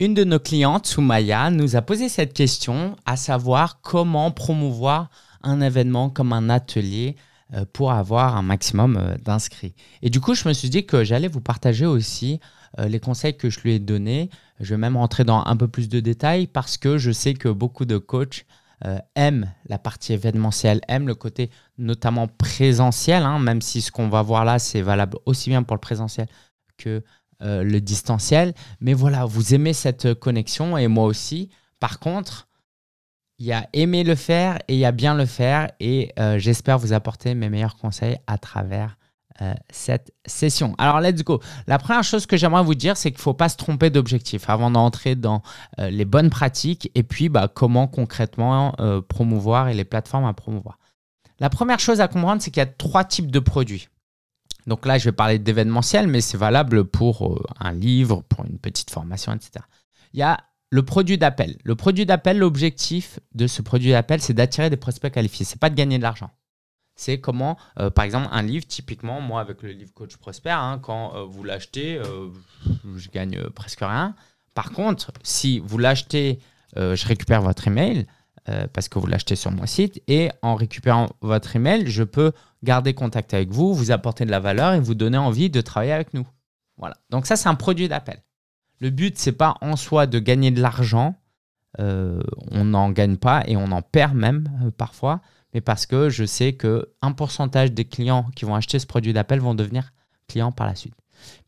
Une de nos clientes, Soumaya, nous a posé cette question, à savoir comment promouvoir un événement comme un atelier euh, pour avoir un maximum euh, d'inscrits. Et du coup, je me suis dit que j'allais vous partager aussi euh, les conseils que je lui ai donnés. Je vais même rentrer dans un peu plus de détails parce que je sais que beaucoup de coachs aiment la partie événementielle, aiment le côté notamment présentiel, hein, même si ce qu'on va voir là, c'est valable aussi bien pour le présentiel que euh, le distanciel. Mais voilà, vous aimez cette connexion et moi aussi. Par contre, il y a aimer le faire et il y a bien le faire. Et euh, j'espère vous apporter mes meilleurs conseils à travers euh, cette session. Alors, let's go. La première chose que j'aimerais vous dire, c'est qu'il ne faut pas se tromper d'objectif avant d'entrer dans les bonnes pratiques et puis bah, comment concrètement promouvoir et les plateformes à promouvoir. La première chose à comprendre, c'est qu'il y a trois types de produits. Donc là, je vais parler d'événementiel, mais c'est valable pour euh, un livre, pour une petite formation, etc. Il y a le produit d'appel. Le produit d'appel, l'objectif de ce produit d'appel, c'est d'attirer des prospects qualifiés. n'est pas de gagner de l'argent. C'est comment, euh, par exemple, un livre, typiquement, moi avec le livre Coach Prosper, hein, quand euh, vous l'achetez, je gagne presque rien. Par contre, si vous l'achetez, je récupère votre email, euh, parce que vous l'achetez sur mon site. Et en récupérant votre email, je peux garder contact avec vous, vous apporter de la valeur et vous donner envie de travailler avec nous. Voilà. Donc ça, c'est un produit d'appel. Le but, c'est pas en soi de gagner de l'argent. Euh, on n'en gagne pas et on en perd même euh, parfois. Mais parce que je sais que un pourcentage des clients qui vont acheter ce produit d'appel vont devenir clients par la suite.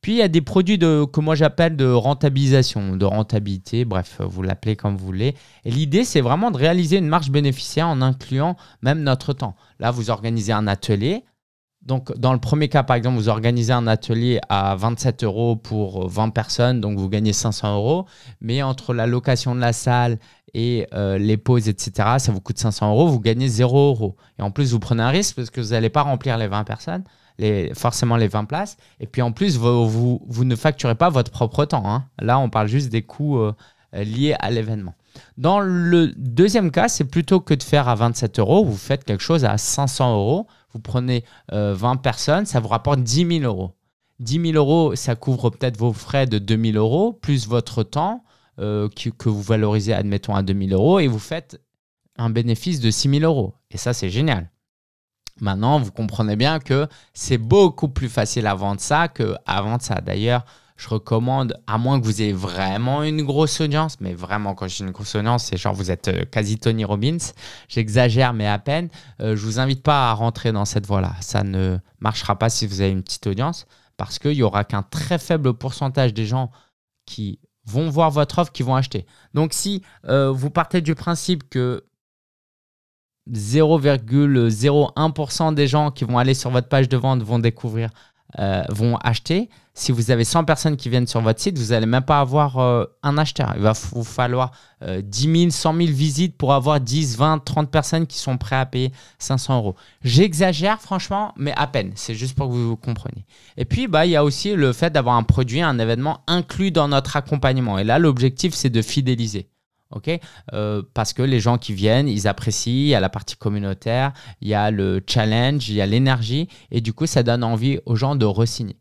Puis il y a des produits que moi j'appelle de rentabilisation, de rentabilité, bref, vous l'appelez comme vous voulez. Et l'idée, c'est vraiment de réaliser une marge bénéficiaire en incluant même notre temps. Là, vous organisez un atelier. Donc, dans le premier cas, par exemple, vous organisez un atelier à 27 euros pour 20 personnes, donc vous gagnez 500 euros. Mais entre la location de la salle et euh, les pauses, etc., ça vous coûte 500 euros, vous gagnez 0 euros. Et en plus, vous prenez un risque parce que vous n'allez pas remplir les 20 personnes forcément les 20 places. Et puis en plus, vous, vous, ne facturez pas votre propre temps. Hein. Là, on parle juste des coûts euh, liés à l'événement. Dans le deuxième cas, c'est plutôt que de faire à 27 euros, vous faites quelque chose à 500 euros. Vous prenez 20 euh, personnes, ça vous rapporte 10 000 euros. 10 000 euros, ça couvre peut-être vos frais de 2 000 euros, plus votre temps euh, que, que, vous valorisez, admettons, à 2 000 euros, et vous faites un bénéfice de 6 000 euros. Et ça, c'est génial. Maintenant, vous comprenez bien que c'est beaucoup plus facile à vendre ça vendre ça. D'ailleurs, je recommande, à moins que vous ayez vraiment une grosse audience, mais vraiment quand j'ai une grosse audience, c'est genre vous êtes euh, quasi Tony Robbins, j'exagère mais à peine, Je euh, je vous invite pas à rentrer dans cette voie-là. Ça ne marchera pas si vous avez une petite audience, parce qu'il y aura qu'un très faible pourcentage des gens qui vont voir votre offre, qui vont acheter. Donc si euh, vous partez du principe que 0,01% des gens qui vont aller sur votre page de vente vont découvrir, euh, vont acheter. Si vous avez 100 personnes qui viennent sur votre site, vous n'allez même pas avoir euh, un acheteur. Il va vous falloir 10 000, 100 000 visites pour avoir 10, 20, 30 personnes qui sont prêtes à payer 500 euros. J'exagère franchement, mais à peine. C'est juste pour que vous, vous compreniez. Et puis, bah, il y a aussi le fait d'avoir un produit, un événement inclus dans notre accompagnement. Et là, l'objectif, c'est de fidéliser ok euh, Parce que les gens qui viennent, ils apprécient, il y a la partie communautaire, il y a le challenge, il y a l'énergie, et du coup, ça donne envie aux gens de re-signer.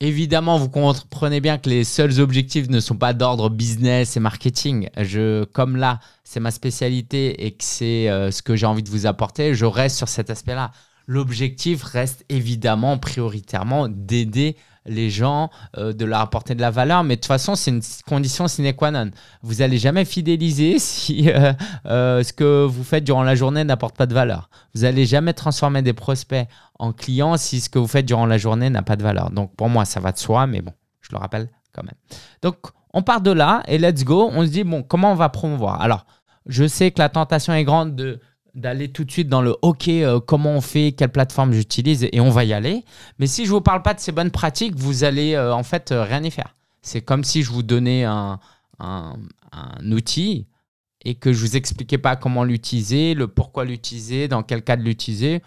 Évidemment, vous comprenez bien que les seuls objectifs ne sont pas d'ordre business et marketing. Je, comme là, c'est ma spécialité et que c'est euh, ce que j'ai envie de vous apporter, je reste sur cet aspect-là. L'objectif reste évidemment prioritairement d'aider les gens, euh, de leur apporter de la valeur. Mais de toute façon, c'est une condition sine qua non. Vous n'allez jamais fidéliser si euh, euh, ce que vous faites durant la journée n'apporte pas de valeur. Vous n'allez jamais transformer des prospects en clients si ce que vous faites durant la journée n'a pas de valeur. Donc pour moi, ça va de soi, mais bon, je le rappelle quand même. Donc on part de là et let's go. On se dit, bon, comment on va promouvoir Alors, je sais que la tentation est grande de d'aller tout de suite dans le OK, euh, comment on fait, quelle plateforme j'utilise, et on va y aller. Mais si je ne vous parle pas de ces bonnes pratiques, vous allez euh, en fait euh, rien y faire. C'est comme si je vous donnais un, un, outil et que je vous expliquais pas comment l'utiliser, le pourquoi l'utiliser, dans quel cas de l'utiliser.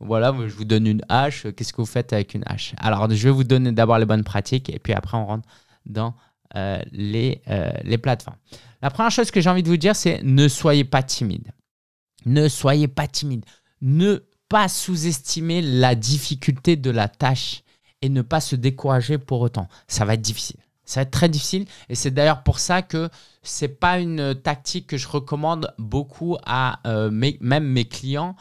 Voilà, je vous donne une hache. Qu'est-ce que vous faites avec une hache Alors, je vais vous donner d'abord les bonnes pratiques et puis après, on rentre dans les, les plateformes. La première chose que j'ai envie de vous dire, c'est ne soyez pas timide. Ne soyez pas timide. Ne pas sous-estimer la difficulté de la tâche et ne pas se décourager pour autant. Ça va être difficile. Ça va être très difficile et c'est d'ailleurs pour ça que ce n'est pas une tactique que je recommande beaucoup à euh, mes, même mes clients,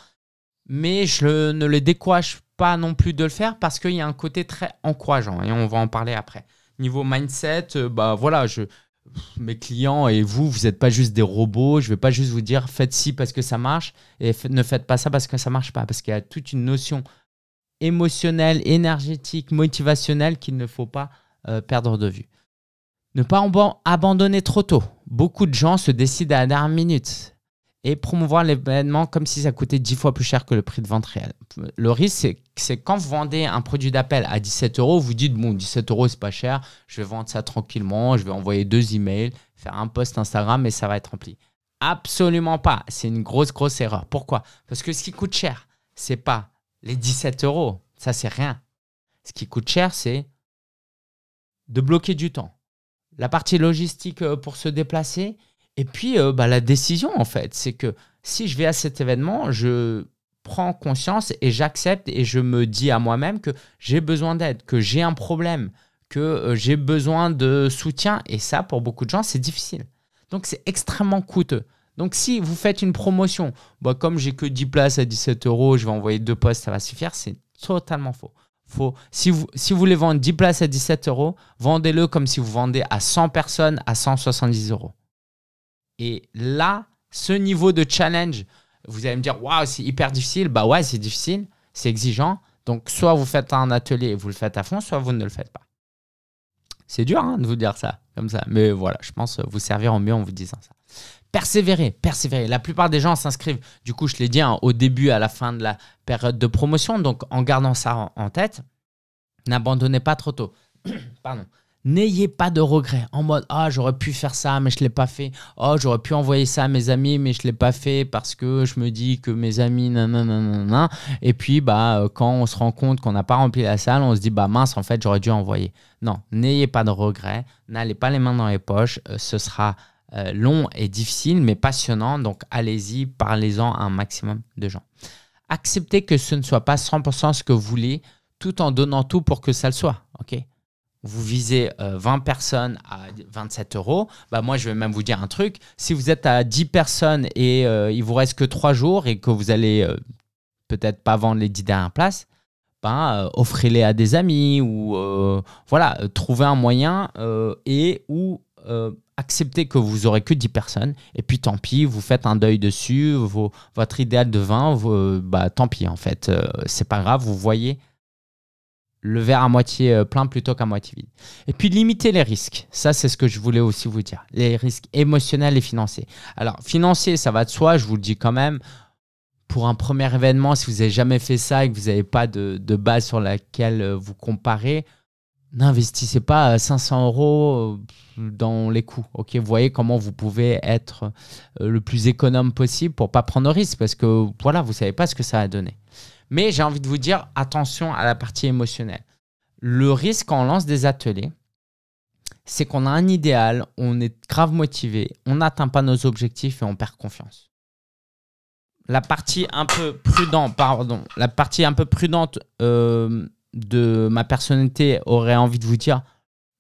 mais je ne les décourage pas non plus de le faire parce qu'il y a un côté très encourageant et on va en parler après. Niveau mindset, euh, bah voilà, je, mes clients et vous, vous n'êtes pas juste des robots. Je ne vais pas juste vous dire faites ci parce que ça marche et ne faites pas ça parce que ça marche pas. Parce qu'il y a toute une notion émotionnelle, énergétique, motivationnelle qu'il ne faut pas euh, perdre de vue. Ne pas abandonner trop tôt. Beaucoup de gens se décident à la dernière minute et promouvoir l'événement comme si ça coûtait 10 fois plus cher que le prix de vente réel. Le risque, c'est quand vous vendez un produit d'appel à 17 euros, vous dites, bon, 17 euros, c'est pas cher, je vais vendre ça tranquillement, je vais envoyer deux emails, faire un post Instagram et ça va être rempli. Absolument pas. C'est une grosse, grosse erreur. Pourquoi Parce que ce qui coûte cher, c'est pas les 17 euros, ça c'est rien. Ce qui coûte cher, c'est de bloquer du temps. La partie logistique euh, pour se déplacer, et puis, euh, bah, la décision, en fait, c'est que si je vais à cet événement, je prends conscience et j'accepte et je me dis à moi-même que j'ai besoin d'aide, que j'ai un problème, que euh, j'ai besoin de soutien. Et ça, pour beaucoup de gens, c'est difficile. Donc, c'est extrêmement coûteux. Donc, si vous faites une promotion, bah, comme j'ai que 10 places à 17 euros, je vais envoyer deux postes, ça va suffire, c'est totalement faux. Faut, si, vous, si vous voulez vendre 10 places à 17 euros, vendez-le comme si vous vendez à 100 personnes à 170 euros. Et là, ce niveau de challenge, vous allez me dire, waouh, c'est hyper difficile. Bah ouais, c'est difficile, c'est exigeant. Donc, soit vous faites un atelier et vous le faites à fond, soit vous ne le faites pas. C'est dur hein, de vous dire ça, comme ça. Mais voilà, je pense vous servir au mieux en vous disant ça. Persévérer, persévérer. La plupart des gens s'inscrivent, du coup, je l'ai dit, hein, au début, à la fin de la période de promotion. Donc, en gardant ça en tête, n'abandonnez pas trop tôt. Pardon. N'ayez pas de regrets en mode ah oh, j'aurais pu faire ça mais je l'ai pas fait oh j'aurais pu envoyer ça à mes amis mais je l'ai pas fait parce que je me dis que mes amis nanana et puis bah euh, quand on se rend compte qu'on n'a pas rempli la salle on se dit bah mince en fait j'aurais dû envoyer non n'ayez pas de regrets n'allez pas les mains dans les poches euh, ce sera euh, long et difficile mais passionnant donc allez-y parlez-en à un maximum de gens acceptez que ce ne soit pas 100% ce que vous voulez tout en donnant tout pour que ça le soit ok vous visez 20 euh, personnes à 27 euros, bah moi je vais même vous dire un truc, si vous êtes à 10 personnes et euh, il vous reste que 3 jours et que vous allez euh, peut-être pas vendre les 10 dernières places, ben, offrez-les à des amis ou voilà, trouvez un moyen et ou acceptez que vous aurez que 10 personnes et puis tant pis, vous faites un deuil dessus, votre idéal de 20, bah, tant pis en fait, c'est pas grave, vous voyez le verre à moitié euh, plein plutôt qu'à moitié vide. Et puis limiter les risques. Ça, c'est ce que je voulais aussi vous dire. Les risques émotionnels et financiers. Alors, financier, ça va de soi, je vous le dis quand même. Pour un premier événement, si vous n'avez jamais fait ça et que vous n'avez pas de, base sur laquelle euh, vous comparez, n'investissez pas 500 euh, euros dans les coûts. Ok, vous voyez comment vous pouvez être le plus économe possible pour pas prendre de risques parce que voilà, vous savez pas ce que ça a donné. Mais j'ai envie de vous dire attention à la partie émotionnelle. Le risque quand on lance des ateliers, c'est qu'on a un idéal, on est grave motivé, on n'atteint pas nos objectifs et on perd confiance. La partie un peu prudente, pardon, la partie un peu prudente euh, de ma personnalité aurait envie de vous dire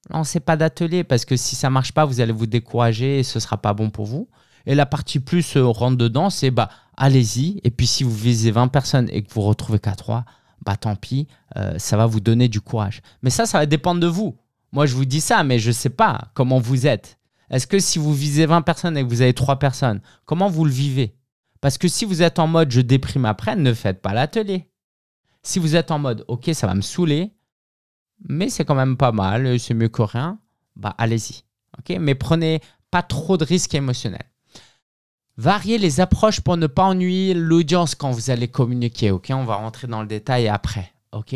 lancez pas d'atelier parce que si ça marche pas, vous allez vous décourager et ce sera pas bon pour vous. Et la partie plus, euh, rentre dedans, c'est bah, allez-y. Et puis si vous visez 20 personnes et que vous retrouvez qu'à 3, bah tant pis, euh, ça va vous donner du courage. Mais ça, ça va dépendre de vous. Moi, je vous dis ça, mais je ne sais pas comment vous êtes. Est-ce que si vous visez 20 personnes et que vous avez 3 personnes, comment vous le vivez Parce que si vous êtes en mode je déprime après, ne faites pas l'atelier. Si vous êtes en mode ok, ça va me saouler, mais c'est quand même pas mal, euh, c'est mieux que rien, bah allez-y. ok mais prenez pas trop de risques émotionnels. Variez les approches pour ne pas ennuyer l'audience quand vous allez communiquer, ok On va rentrer dans le détail après, ok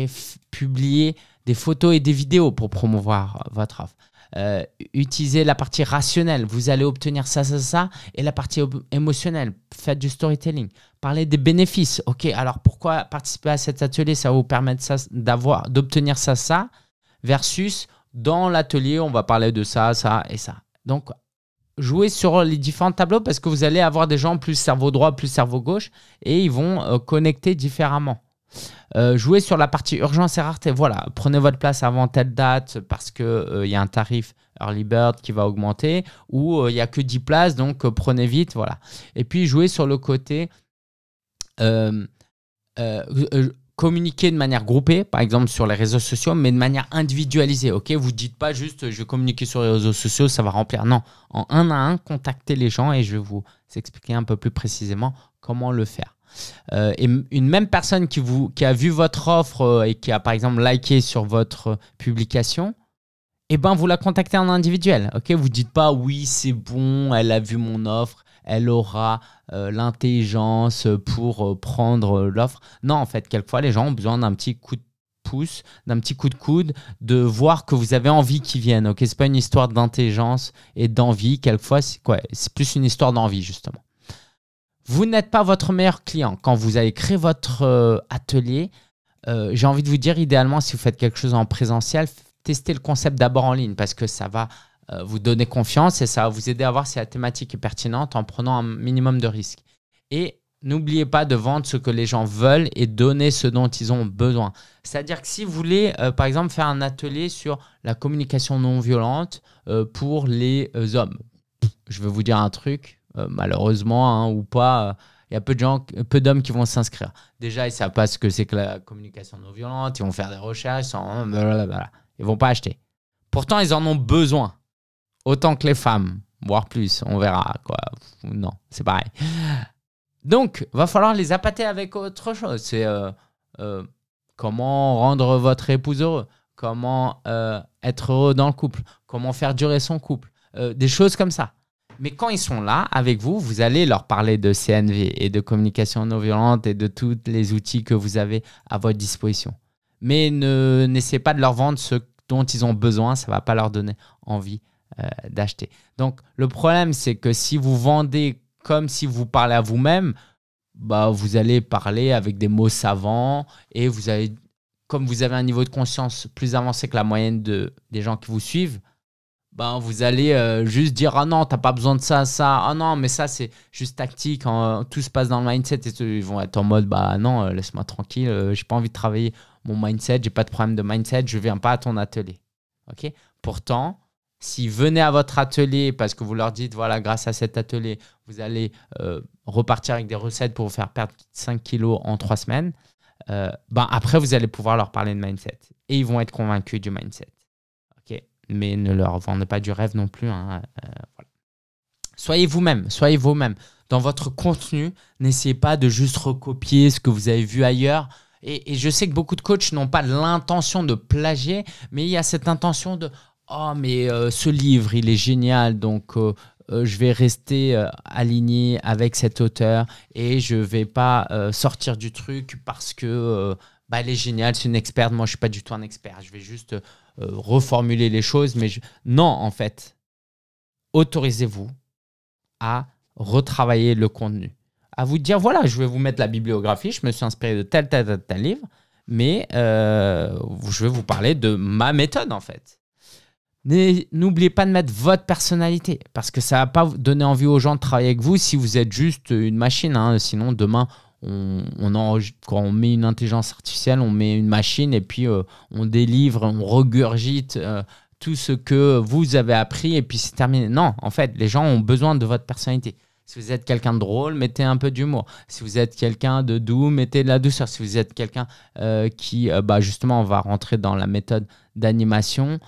Publiez des photos et des vidéos pour promouvoir euh, votre offre. Euh, utilisez la partie rationnelle, vous allez obtenir ça, ça, ça, et la partie émotionnelle, faites du storytelling. Parlez des bénéfices, ok Alors pourquoi participer à cet atelier Ça va vous permettre d'avoir, d'obtenir ça, ça, versus dans l'atelier, on va parler de ça, ça et ça. Donc Jouez sur les différents tableaux parce que vous allez avoir des gens plus cerveau droit, plus cerveau gauche et ils vont euh, connecter différemment. Euh, jouez sur la partie urgence et rareté. Voilà, prenez votre place avant telle date parce qu'il euh, y a un tarif early bird qui va augmenter ou il n'y a que 10 places donc prenez vite. Voilà. Et puis jouez sur le côté communiquer de manière groupée, par exemple sur les réseaux sociaux, mais de manière individualisée. Ok, vous dites pas juste je vais communiquer sur les réseaux sociaux, ça va remplir. Non, en un à un, contactez les gens et je vais vous expliquer un peu plus précisément comment le faire. Euh, et une même personne qui, vous, qui a vu votre offre euh, et qui a par exemple liké sur votre publication, eh ben vous la contactez en individuel. Ok, vous dites pas oui c'est bon, elle a vu mon offre, elle aura euh, l'intelligence pour euh, prendre l'offre. Non, en fait, quelquefois, les gens ont besoin d'un petit coup de pouce, d'un petit coup de coude, de voir que vous avez envie qu'ils viennent. Ce n'est pas une histoire d'intelligence et d'envie. Quelquefois, c'est plus une histoire d'envie justement. Vous n'êtes pas votre meilleur client. Quand vous avez créé votre euh, atelier, j'ai envie de vous dire, idéalement, si vous faites quelque chose en présentiel, testez le concept d'abord en ligne parce que ça va euh, vous donner confiance et ça va vous aider à voir si la thématique est pertinente en prenant un minimum de risques. Et n'oubliez pas de vendre ce que les gens veulent et donner ce dont ils ont besoin. C'est-à-dire que si vous voulez, euh, par exemple, faire un atelier sur la communication non violente euh, pour les hommes, je vais vous dire un truc, malheureusement hein, ou pas, il y a peu de gens, d'hommes qui vont s'inscrire. Déjà, ils savent pas ce que c'est que la communication non violente, ils vont faire des recherches, ils ne ils vont pas acheter. Pourtant, ils en ont besoin autant que les femmes, voire plus, on verra quoi. Non, c'est pareil. Donc, va falloir les appâter avec autre chose. C'est euh, euh, comment rendre votre épouse heureux, comment euh, être heureux dans le couple, comment faire durer son couple, des choses comme ça. Mais quand ils sont là avec vous, vous allez leur parler de CNV et de communication non violente et de tous les outils que vous avez à votre disposition. Mais ne n'essayez pas de leur vendre ce dont ils ont besoin, ça va pas leur donner envie euh, d'acheter. Donc le problème, c'est que si vous vendez comme si vous parlez à vous-même, bah, vous allez parler avec des mots savants et vous allez, comme vous avez un niveau de conscience plus avancé que la moyenne de, des gens qui vous suivent, ben, vous allez euh, juste dire ah non t'as pas besoin de ça ça ah non mais ça c'est juste tactique hein. tout se passe dans le mindset et ils vont être en mode bah non euh, laisse-moi tranquille j'ai pas envie de travailler mon mindset j'ai pas de problème de mindset je viens pas à ton atelier ok pourtant S'ils venez à votre atelier parce que vous leur dites, voilà, grâce à cet atelier, vous allez euh, repartir avec des recettes pour vous faire perdre 5 kilos en 3 semaines, euh, ben après, vous allez pouvoir leur parler de mindset. Et ils vont être convaincus du mindset. Mais ne leur vendez pas du rêve non plus. Hein, euh, soyez vous-même, soyez vous-même. Dans votre contenu, n'essayez pas de juste recopier ce que vous avez vu ailleurs. Et, et je sais que beaucoup de coachs n'ont pas l'intention de plagier, mais il y a cette intention de oh mais euh, ce livre il est génial donc euh, euh, je vais rester aligné avec cet auteur et je vais pas sortir du truc parce que bah, elle est génial, c'est une experte, moi je suis pas du tout un expert, je vais juste reformuler les choses mais non en fait autorisez-vous à retravailler le contenu à vous dire voilà je vais vous mettre la bibliographie je me suis inspiré de tel tel tel, tel livre mais je vais vous parler de ma méthode en fait N'oubliez pas de mettre votre personnalité parce que ça va pas donner envie aux gens de travailler avec vous si vous êtes juste une machine. Hein. Sinon, demain, on, quand on met une intelligence artificielle, on met une machine et puis euh, on délivre, on regurgite euh, tout ce que vous avez appris et puis c'est terminé. Non, en fait, les gens ont besoin de votre personnalité. Si vous êtes quelqu'un de drôle, mettez un peu d'humour. Si vous êtes quelqu'un de doux, mettez de la douceur. Si vous êtes quelqu'un euh, qui, bah justement, on va rentrer dans la méthode d'animation,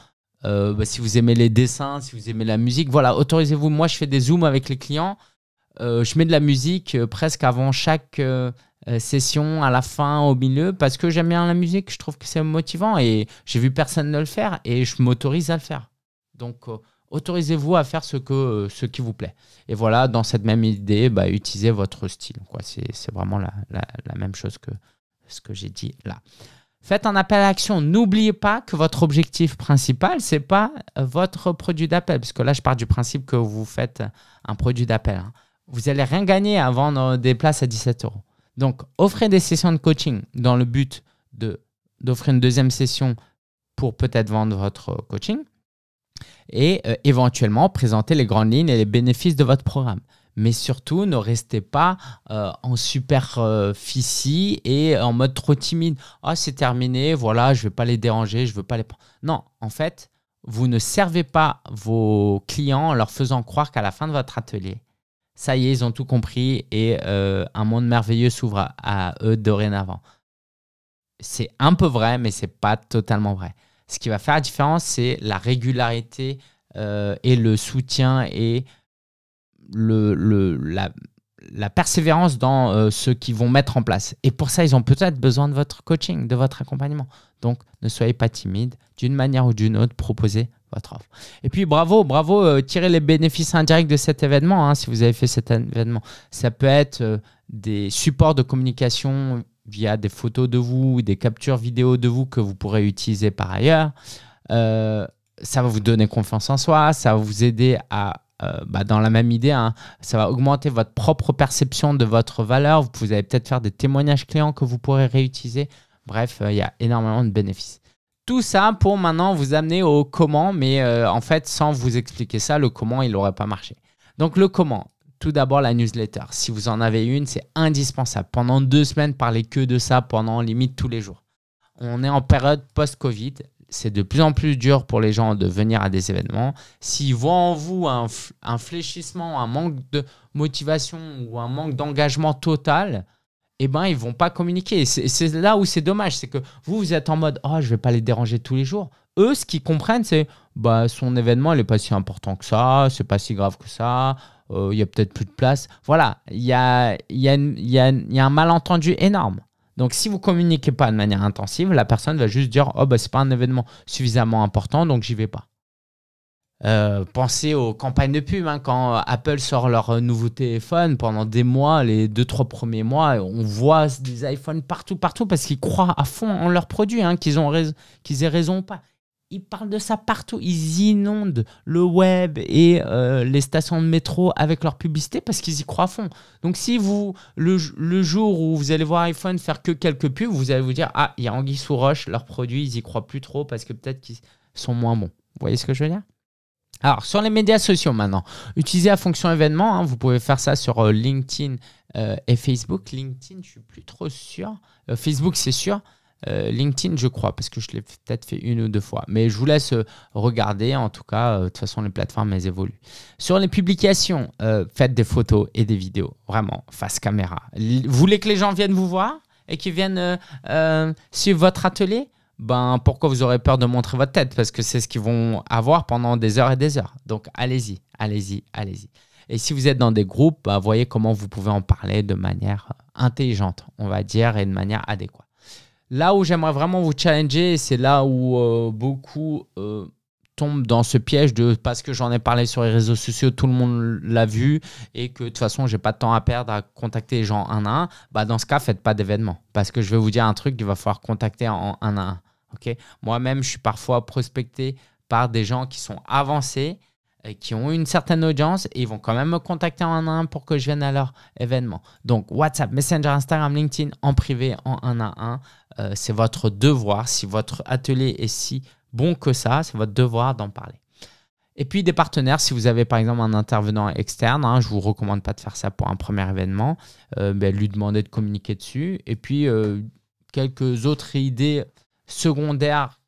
euh, bah, si vous aimez les dessins, si vous aimez la musique, voilà, autorisez-vous. Moi, je fais des zooms avec les clients. Euh, je mets de la musique euh, presque avant chaque session, à la fin, au milieu, parce que j'aime bien la musique. Je trouve que c'est motivant et j'ai vu personne ne le faire et je m'autorise à le faire. Donc, autorisez-vous à faire ce, que, ce qui vous plaît. Et voilà, dans cette même idée, bah, utilisez votre style. C'est vraiment la, même chose que ce que j'ai dit là. Faites un appel à action. N'oubliez pas que votre objectif principal, ce n'est pas votre produit d'appel, parce que là, je pars du principe que vous faites un produit d'appel. Hein. Vous n'allez rien gagner à vendre des places à 17 euros. Donc, offrez des sessions de coaching dans le but d'offrir une deuxième session pour peut-être vendre votre coaching et euh, éventuellement présenter les grandes lignes et les bénéfices de votre programme mais surtout ne restez pas euh, en superficie et en mode trop timide. Ah, oh, c'est terminé, voilà, je ne vais pas les déranger, je ne veux pas les prendre. Non, en fait, vous ne servez pas vos clients en leur faisant croire qu'à la fin de votre atelier, ça y est, ils ont tout compris et euh, un monde merveilleux s'ouvre à, eux dorénavant. C'est un peu vrai, mais c'est pas totalement vrai. Ce qui va faire la différence, c'est la régularité euh, et le soutien et le, la, persévérance dans euh, ce qu'ils vont mettre en place. Et pour ça, ils ont peut-être besoin de votre coaching, de votre accompagnement. Donc, ne soyez pas timide. D'une manière ou d'une autre, proposez votre offre. Et puis, bravo, bravo, euh, tirez les bénéfices indirects de cet événement, hein. si vous avez fait cet événement. Ça peut être euh, des supports de communication via des photos de vous, ou des captures vidéo de vous que vous pourrez utiliser par ailleurs. ça va vous donner confiance en soi, ça va vous aider à euh, bah, dans la même idée, hein, ça va augmenter votre propre perception de votre valeur. Vous, pouvez allez peut-être faire des témoignages clients que vous pourrez réutiliser. Bref, euh, il y a énormément de bénéfices. Tout ça pour maintenant vous amener au comment, mais euh, en fait, sans vous expliquer ça, le comment, il n'aurait pas marché. Donc le comment, tout d'abord la newsletter. Si vous en avez une, c'est indispensable. Pendant deux semaines, parlez que de ça pendant limite tous les jours. On est en période post-Covid c'est de plus en plus dur pour les gens de venir à des événements. S'ils voient en vous un, fléchissement, un manque de motivation ou un manque d'engagement total, eh ben ils vont pas communiquer. C'est là où c'est dommage, c'est que vous vous êtes en mode oh je vais pas les déranger tous les jours. Eux ce qu'ils comprennent c'est bah son événement il est pas si important que ça, c'est pas si grave que ça. Euh, il y a peut-être plus de place. Voilà, il y a, y, a, y, a, y a un malentendu énorme. Donc, si vous communiquez pas de manière intensive, la personne va juste dire Oh, ce bah, c'est pas un événement suffisamment important, donc j'y vais pas. Euh, pensez aux campagnes de pub. Hein. quand Apple sort leur nouveau téléphone, pendant des mois, les deux, trois premiers mois, on voit des iPhones partout, partout, parce qu'ils croient à fond en leur produit, hein, qu'ils aient raison ou pas ils parlent de ça partout. Ils inondent le web et euh, les stations de métro avec leur publicité parce qu'ils y croient à fond. Donc, si vous, le, jour où vous allez voir iPhone faire que quelques pubs, vous allez vous dire Ah, il y a Anguille sous roche, leurs produits, ils y croient plus trop parce que peut-être qu'ils sont moins bons. Vous voyez ce que je veux dire alors, sur les médias sociaux maintenant, utilisez la fonction événement. Hein. vous pouvez faire ça sur euh, LinkedIn euh, et Facebook. LinkedIn, je suis plus trop sûr. Facebook, c'est sûr. Euh, LinkedIn, je crois, parce que je l'ai peut-être fait une ou deux fois. Mais je vous laisse euh, regarder. En tout cas, euh, de toute façon, les plateformes, elles évoluent. Sur les publications, faites des photos et des vidéos. Vraiment, face caméra. Vous voulez que les gens viennent vous voir et qu'ils viennent suivre votre atelier ben, pourquoi vous aurez peur de montrer votre tête Parce que c'est ce qu'ils vont avoir pendant des heures et des heures. Donc, allez-y, allez-y, allez-y. Et si vous êtes dans des groupes, bah, voyez comment vous pouvez en parler de manière intelligente, on va dire, et de manière adéquate. Là où j'aimerais vraiment vous challenger, c'est là où euh, beaucoup euh, tombent dans ce piège de parce que j'en ai parlé sur les réseaux sociaux, tout le monde l'a vu et que de toute façon, j'ai pas de temps à perdre à contacter les gens un à un. Bah, dans ce cas, faites pas d'événement parce que je vais vous dire un truc qu'il va falloir contacter en un à un. Moi-même, je suis parfois prospecté par des gens qui sont avancés euh, qui ont une certaine audience et ils vont quand même me contacter en 1 1 pour que je vienne à leur événement. Donc WhatsApp, Messenger, Instagram, LinkedIn en privé en 1 à un, euh, c'est votre devoir. Si votre atelier est si bon que ça, c'est votre devoir d'en parler. Et puis des partenaires, si vous avez par exemple un intervenant externe, hein, je ne vous recommande pas de faire ça pour un premier événement, euh, ben, lui demander de communiquer dessus. Et puis quelques autres idées secondaires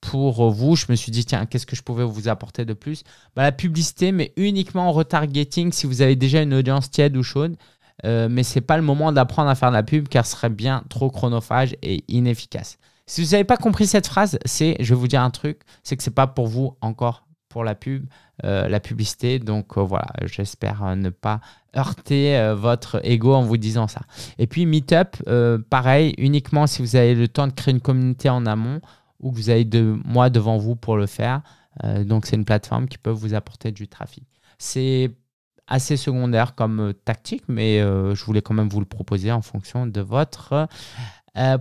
pour vous. Je me suis dit, tiens, qu'est-ce que je pouvais vous apporter de plus bah, La publicité, mais uniquement en retargeting si vous avez déjà une audience tiède ou chaude. Euh, mais ce n'est pas le moment d'apprendre à faire de la pub car ce serait bien trop chronophage et inefficace. Si vous n'avez pas compris cette phrase, c'est, je vais vous dire un truc, c'est que ce n'est pas pour vous encore pour la pub, euh, la publicité. Donc euh, voilà, j'espère ne pas heurter votre ego en vous disant ça. Et puis Meetup, pareil, uniquement si vous avez le temps de créer une communauté en amont ou que vous avez deux mois devant vous pour le faire. Euh, donc, c'est une plateforme qui peut vous apporter du trafic. C'est assez secondaire comme euh, tactique, mais euh, je voulais quand même vous le proposer en fonction de votre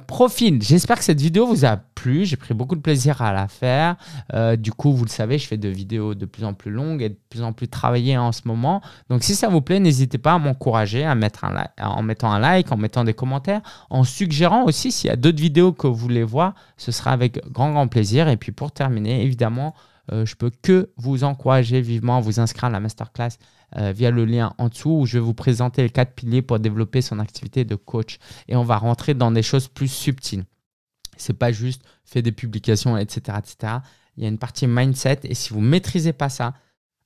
profil. J'espère que cette vidéo vous a j'ai pris beaucoup de plaisir à la faire. Euh, du coup, vous le savez, je fais de vidéos de plus en plus longues et de plus en plus travaillées en ce moment. Donc, si ça vous plaît, n'hésitez pas à m'encourager à mettre en mettant un like, en mettant des commentaires, en suggérant aussi s'il y a d'autres vidéos que vous voulez voir, ce sera avec grand grand plaisir. Et puis, pour terminer, évidemment, je euh, je peux que vous encourager vivement à vous inscrire à la masterclass euh, via le lien en dessous où je vais vous présenter les quatre piliers pour développer son activité de coach. Et on va rentrer dans des choses plus subtiles. C'est pas juste fait des publications, etc., etc. Il y a une partie mindset et si vous maîtrisez pas ça,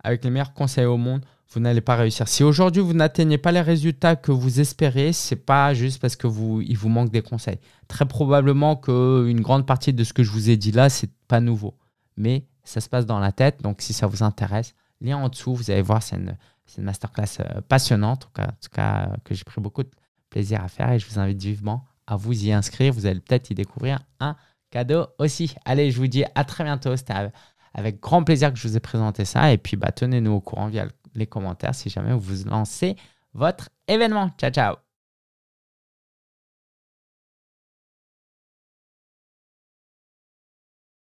avec les meilleurs conseils au monde, vous n'allez pas réussir. Si aujourd'hui vous n'atteignez pas les résultats que vous espérez, c'est pas juste parce que vous, il vous manque des conseils. Très probablement que une grande partie de ce que je vous ai dit là, c'est pas nouveau, mais ça se passe dans la tête. Donc si ça vous intéresse, lien en dessous, vous allez voir, c'est une, masterclass euh, passionnante, en tout cas que j'ai pris beaucoup de plaisir à faire et je vous invite vivement à vous y inscrire. Vous allez peut-être y découvrir un cadeau aussi. Allez, je vous dis à très bientôt. C'était avec grand plaisir que je vous ai présenté ça. Et puis, bah, tenez-nous au courant via les commentaires si jamais vous lancez votre événement. Ciao, ciao